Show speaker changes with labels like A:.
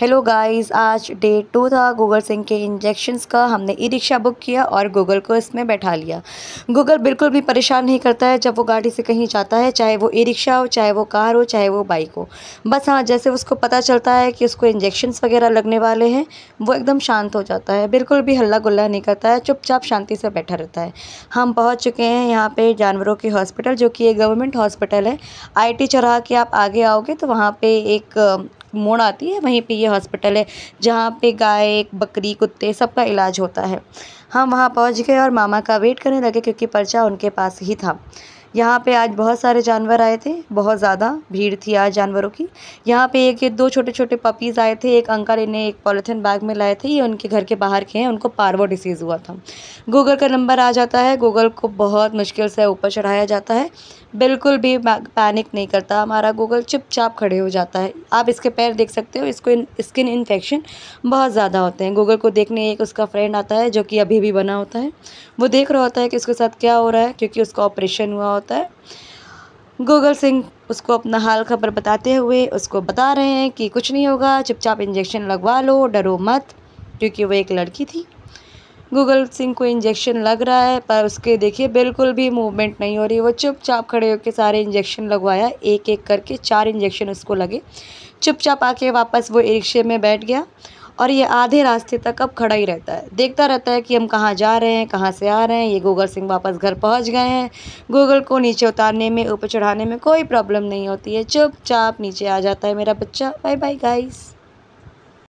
A: hello guys आज day two था Google Singh के इंजेक्शंस का हमने ई रिक्शा बुक किया और गूगल को इसमें बैठा लिया गूगल बिल्कुल भी परेशान नहीं करता है जब वो गाड़ी से कहीं जाता है चाहे वो ई रिक्शा हो चाहे वो कार हो चाहे वो बाइक हो बस हाँ जैसे उसको पता चलता है कि उसको इंजेक्शन्स वगैरह लगने वाले हैं वो एकदम शांत हो जाता है बिल्कुल भी हल्ला गुल्ला नहीं करता है चुपचाप शांति से बैठा रहता है हम पहुँच चुके हैं यहाँ पर जानवरों के हॉस्पिटल जो कि एक गवर्नमेंट हॉस्पिटल है आई चौराहा के आप आगे आओगे तो वहाँ पर एक मोड़ आती है वहीं पे ये हॉस्पिटल है जहाँ पे गाय बकरी कुत्ते सबका इलाज होता है हम हाँ, वहाँ पहुँच गए और मामा का वेट करने लगे क्योंकि पर्चा उनके पास ही था यहाँ पे आज बहुत सारे जानवर आए थे बहुत ज़्यादा भीड़ थी आज जानवरों की यहाँ पे एक दो छोटे छोटे पपीज़ आए थे एक अंकल इन्हें एक पॉलीथिन बैग में लाए थे ये उनके घर के बाहर के हैं उनको पारवो डिसीज़ हुआ था गूगल का नंबर आ जाता है गूगल को बहुत मुश्किल से ऊपर चढ़ाया जाता है बिल्कुल भी पैनिक नहीं करता हमारा गूगल चुपचाप खड़े हो जाता है आप इसके पैर देख सकते हो इसको स्किन इन्फेक्शन बहुत ज़्यादा होते हैं गूगल को देखने एक उसका फ्रेंड आता है जो कि अभी भी बना होता है वो देख रहा होता है कि उसके साथ क्या हो रहा है क्योंकि उसका ऑपरेशन हुआ होता होता है गूगल सिंह उसको अपना हाल खबर बताते हुए उसको बता रहे हैं कि कुछ नहीं होगा चुपचाप इंजेक्शन लगवा लो डरो मत क्योंकि वो एक लड़की थी गूगल सिंह को इंजेक्शन लग रहा है पर उसके देखिए बिल्कुल भी मूवमेंट नहीं हो रही वो चुपचाप खड़े होकर सारे इंजेक्शन लगवाया एक एक करके चार इंजेक्शन उसको लगे चुपचाप आके वापस वो रिक्शे में बैठ गया और ये आधे रास्ते तक अब खड़ा ही रहता है देखता रहता है कि हम कहाँ जा रहे हैं कहाँ से आ रहे हैं ये गूगल सिंह वापस घर पहुँच गए हैं गूगल को नीचे उतारने में ऊपर चढ़ाने में कोई प्रॉब्लम नहीं होती है चुपचाप नीचे आ जाता है मेरा बच्चा बाय बाय गाइस